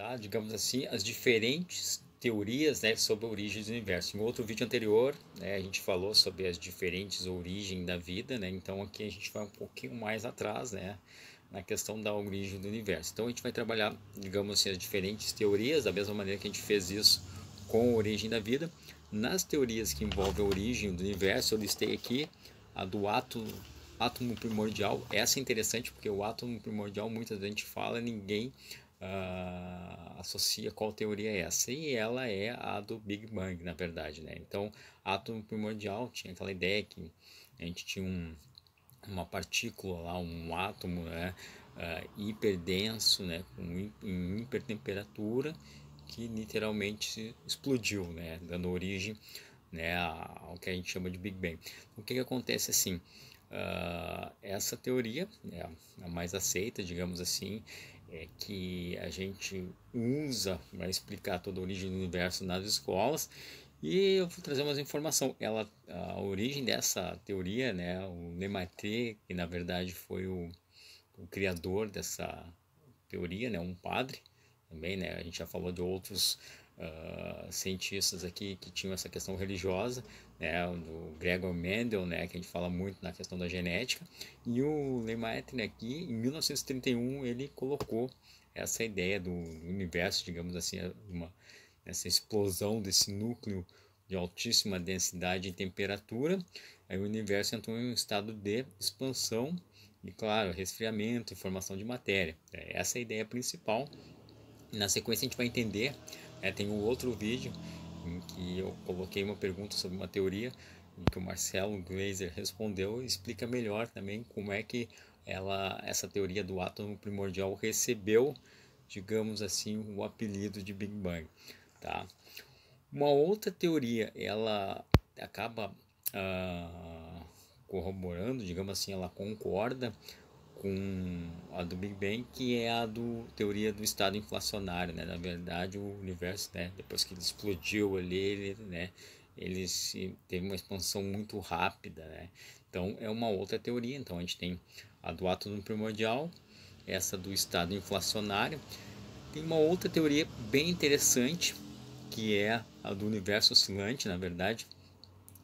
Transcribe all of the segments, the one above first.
tá? digamos assim, as diferentes teorias né, sobre a origem do universo. Em outro vídeo anterior, né, a gente falou sobre as diferentes origens da vida, né? então aqui a gente vai um pouquinho mais atrás né, na questão da origem do universo. Então a gente vai trabalhar, digamos assim, as diferentes teorias, da mesma maneira que a gente fez isso com a origem da vida. Nas teorias que envolvem a origem do universo, eu listei aqui a do átomo primordial. Essa é interessante porque o átomo primordial, muitas vezes a gente fala, ninguém uh, associa qual teoria é essa. E ela é a do Big Bang, na verdade. Né? Então, átomo primordial tinha aquela ideia que a gente tinha um, uma partícula lá, um átomo né, uh, hiperdenso, né, com hipertemperatura, que literalmente explodiu, né, dando origem né, ao que a gente chama de Big Bang. O que, que acontece assim? Uh, essa teoria, é a mais aceita, digamos assim, é, que a gente usa para explicar toda a origem do universo nas escolas. E eu vou trazer umas informação. Ela, a origem dessa teoria, né, o Nematê, que na verdade foi o, o criador dessa teoria, né, um padre também, né, a gente já falou de outros uh, cientistas aqui que tinham essa questão religiosa, né, do Gregor Mendel, né, que a gente fala muito na questão da genética, e o Lemaitre aqui, em 1931, ele colocou essa ideia do, universo, digamos assim, uma, essa explosão desse núcleo de altíssima densidade e temperatura, aí o universo entrou em um estado de expansão e, claro, resfriamento e formação de matéria. É essa é a ideia principal. Na sequência, a gente vai entender é, tem um outro vídeo em que eu coloquei uma pergunta sobre uma teoria em que o Marcelo Glazer respondeu e explica melhor também como é que ela, essa teoria do átomo primordial recebeu, digamos assim, o apelido de Big Bang. Tá? Uma outra teoria, ela acaba ah, corroborando, digamos assim, ela concorda com a do Big Bang, que é a do teoria do estado inflacionário, né? Na verdade, o universo, né, depois que ele explodiu ali, ele, né, ele se, teve uma expansão muito rápida, né? Então, é uma outra teoria. Então, a gente tem a do átomo primordial, essa do estado inflacionário. Tem uma outra teoria bem interessante, que é a do universo oscilante, na verdade,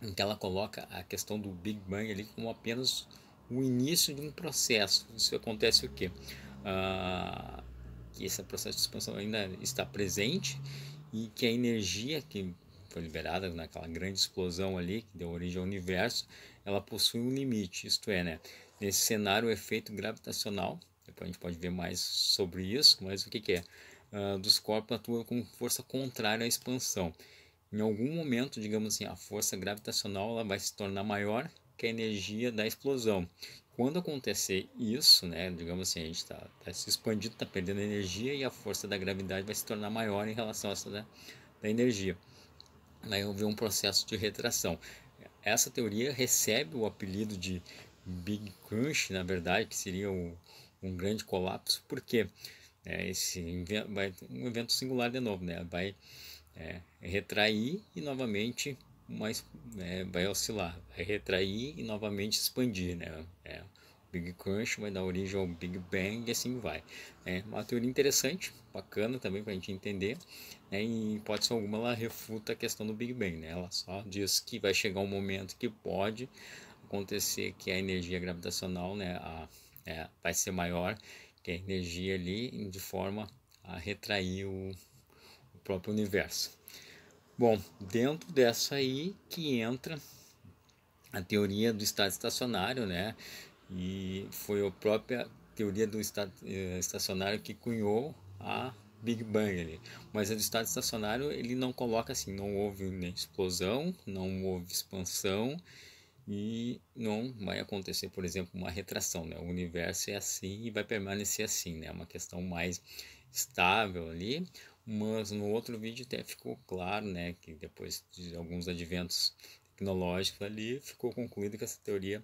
em que ela coloca a questão do Big Bang ali como apenas o início de um processo. Isso acontece o quê? Ah, que esse processo de expansão ainda está presente e que a energia que foi liberada naquela né, grande explosão ali, que deu origem ao universo, ela possui um limite, isto é, né? nesse cenário, o efeito gravitacional, depois a gente pode ver mais sobre isso, mas o que, que é? Ah, dos corpos atua com força contrária à expansão. Em algum momento, digamos assim, a força gravitacional ela vai se tornar maior que é a energia da explosão. Quando acontecer isso, né, digamos assim, a gente está tá se expandindo, está perdendo energia e a força da gravidade vai se tornar maior em relação a essa da, né, da energia. Daí houve um processo de retração. Essa teoria recebe o apelido de Big Crunch, na verdade, que seria um um grande colapso, porque é, esse vai um evento singular de novo, né? Vai é, retrair e novamente mas né, vai oscilar, vai retrair e novamente expandir, né? É, Big Crunch vai dar origem ao Big Bang e assim vai. É uma teoria interessante, bacana também para a gente entender. Né? E pode ser alguma ela refuta a questão do Big Bang, né? Ela só diz que vai chegar um momento que pode acontecer que a energia gravitacional, né, a, é, vai ser maior que a energia ali de forma a retrair o, o próprio universo. Bom, dentro dessa aí que entra a teoria do estado estacionário, né? E foi a própria teoria do estado eh, estacionário que cunhou a Big Bang ali. Mas a do estado estacionário ele não coloca assim, não houve nem explosão, não houve expansão e não vai acontecer, por exemplo, uma retração, né? O universo é assim e vai permanecer assim, né? É uma questão mais estável ali mas no outro vídeo até ficou claro, né, que depois de alguns adventos tecnológicos ali, ficou concluído que essa teoria,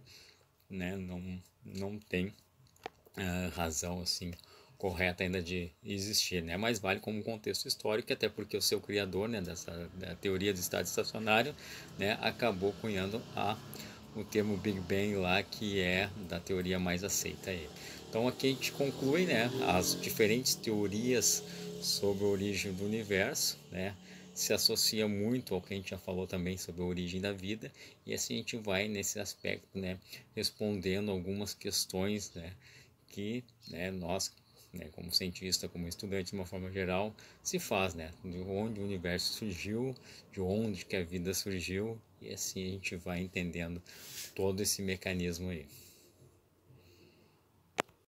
né, não, não tem uh, razão, assim, correta ainda de existir, né? Mas vale como contexto histórico, até porque o seu criador, né, dessa da teoria do estado estacionário, né, acabou cunhando a o termo Big Bang lá, que é da teoria mais aceita aí. Então aqui a gente conclui, né, as diferentes teorias sobre a origem do universo, né? Se associa muito ao que a gente já falou também sobre a origem da vida, e assim a gente vai nesse aspecto, né, respondendo algumas questões, né, que, né, nós, né, como cientista, como estudante de uma forma geral, se faz, né, de onde o universo surgiu, de onde que a vida surgiu, e assim a gente vai entendendo todo esse mecanismo aí.